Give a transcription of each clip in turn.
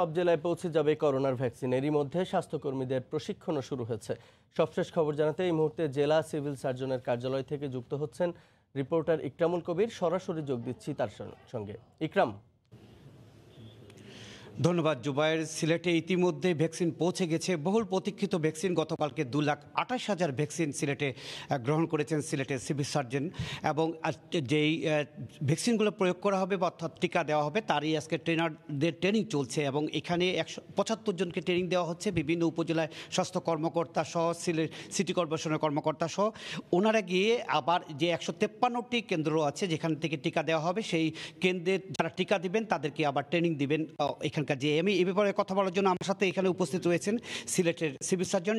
সব জেলায় পৌঁছে যাবে করোনার ভ্যাকসিন এরই মধ্যে স্বাস্থ্যকর্মীদের প্রশিক্ষণও শুরু হয়েছে সবশেষ খবর জানাতে এই মুহূর্তে জেলা সিভিল সার্জনের কার্যালয় থেকে যুক্ত হচ্ছেন রিপোর্টার ইকরামুল কবির সরাসরি যোগ দিচ্ছি তার সঙ্গে ইকরাম ধন্যবাদ জুবাইয়ের সিলেটে ইতিমধ্যে ভ্যাকসিন পৌঁছে গেছে বহুল প্রতীক্ষিত ভ্যাকসিন গতকালকে দু লাখ আঠাশ হাজার ভ্যাকসিন সিলেটে গ্রহণ করেছেন সিলেটের সিভিল সার্জন এবং যেই ভ্যাকসিনগুলো প্রয়োগ করা হবে বা অর্থাৎ টিকা দেওয়া হবে তারই আজকে ট্রেনারদের ট্রেনিং চলছে এবং এখানে একশো পঁচাত্তর জনকে ট্রেনিং দেওয়া হচ্ছে বিভিন্ন উপজেলায় স্বাস্থ্য কর্মকর্তা সহ সিলেট সিটি কর্পোরেশনের কর্মকর্তা সহ ওনারা গিয়ে আবার যে একশো তেপ্পান্নটি কেন্দ্র আছে যেখান থেকে টিকা দেওয়া হবে সেই কেন্দ্রে যারা টিকা দিবেন তাদেরকে আবার ট্রেনিং দিবেন এখানে যে আমি এ ব্যাপারে কথা বলার জন্য আমার সাথে এখানে উপস্থিত রয়েছেন সিলেটের civil surgeon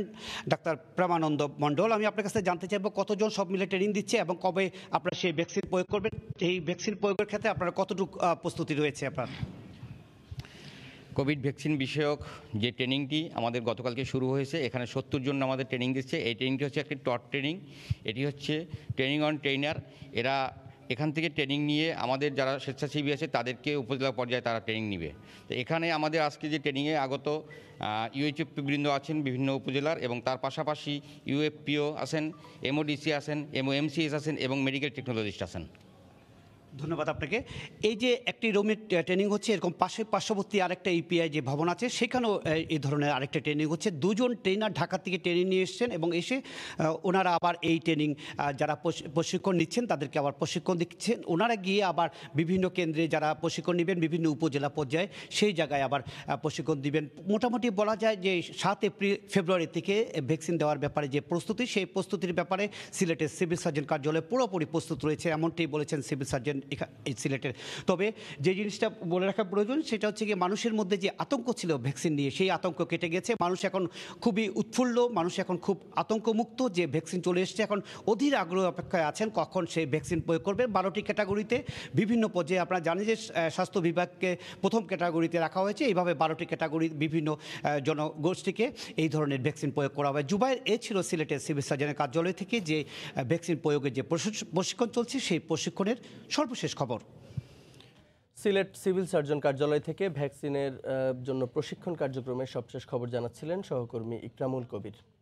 doctor Premananda Mondal আমি আপনার কাছে জানতে চাইবো কতজন সব মিলে ট্রেনিং দিচ্ছে এবং কবে আপনারা সেই ভ্যাকসিন প্রয়োগ করবেন এই ভ্যাকসিন প্রয়োগের ক্ষেত্রে আপনার কতটুকু প্রস্তুতি রয়েছে আপনার কোভিড ভ্যাকসিন বিষয়ক যে ট্রেনিংটি আমাদের গতকালকে শুরু হয়েছে এখানে সত্তর জন আমাদের ট্রেনিং দিচ্ছে এই ট্রেনিংটি হচ্ছে একটি টট ট্রেনিং এটি হচ্ছে ট্রেনিং অন ট্রেনার এরা এখান থেকে ট্রেনিং নিয়ে আমাদের যারা স্বেচ্ছাসেবী আছে তাদেরকে উপজেলা পর্যায়ে তারা ট্রেনিং নিবে তো এখানে আমাদের আজকে যে ট্রেনিংয়ে আগত ইউএইচএফপিবৃন্দ আছেন বিভিন্ন উপজেলার এবং তার পাশাপাশি ইউএফপিও আছেন এমওডিসি আছেন এমওএমসিএস আছেন এবং মেডিকেল টেকনোলজিস্ট আছেন ধন্যবাদ আপনাকে এই যে একটি রুমের ট্রেনিং হচ্ছে এরকম পাশে পার্শ্ববর্তী আরেকটা ইপিআই যে ভবন আছে সেখানেও এই ধরনের আরেকটা ট্রেনিং হচ্ছে দুজন ট্রেনার ঢাকা থেকে ট্রেনিং নিয়ে এসছেন এবং এসে ওনারা আবার এই ট্রেনিং যারা প্রশিক্ষণ নিচ্ছেন তাদেরকে আবার প্রশিক্ষণ দিচ্ছেন ওনারা গিয়ে আবার বিভিন্ন কেন্দ্রে যারা প্রশিক্ষণ নেবেন বিভিন্ন উপজেলা পর্যায়ে সেই জায়গায় আবার প্রশিক্ষণ দিবেন মোটামুটি বলা যায় যে সাত এপ্রিল ফেব্রুয়ারি থেকে ভ্যাকসিন দেওয়ার ব্যাপারে যে প্রস্তুতি সেই প্রস্তুতির ব্যাপারে সিলেটের সিভিল সার্জন কার্যালয়ে পুরোপুরি প্রস্তুত রয়েছে এমনটি বলেছেন সিভিল সার্জন সিলেটের তবে যে জিনিসটা বলে রাখা প্রয়োজন সেটা হচ্ছে গিয়ে মানুষের মধ্যে যে আতঙ্ক ছিল ভ্যাকসিন নিয়ে সেই আতঙ্ক কেটে গেছে মানুষ এখন খুবই উৎফুল্ল মানুষ এখন খুব আতঙ্কমুক্ত যে ভ্যাকসিন চলে এসছে এখন অধীর আগ্রহ অপেক্ষায় আছেন কখন সেই ভ্যাকসিন প্রয়োগ করবে বারোটি ক্যাটাগরিতে বিভিন্ন পর্যায়ে আপনারা জানেন যে স্বাস্থ্য বিভাগকে প্রথম ক্যাটাগরিতে রাখা হয়েছে এইভাবে বারোটি ক্যাটাগরি বিভিন্ন জনগোষ্ঠীকে এই ধরনের ভ্যাকসিন প্রয়োগ করা হবে জুবাইয়ের এ ছিল সিলেটের সিভিল সার্জনের কার্যালয় থেকে যে ভ্যাকসিন প্রয়োগের যে প্রশিক্ষণ চলছে সেই প্রশিক্ষণের সর্বশেষ সর্বশেষ খবর সিলেট সিভিল সার্জন কার্যালয় থেকে ভ্যাকসিনের জন্য প্রশিক্ষণ কার্যক্রমের সবশেষ খবর জানাচ্ছিলেন সহকর্মী ইকরামুল কবির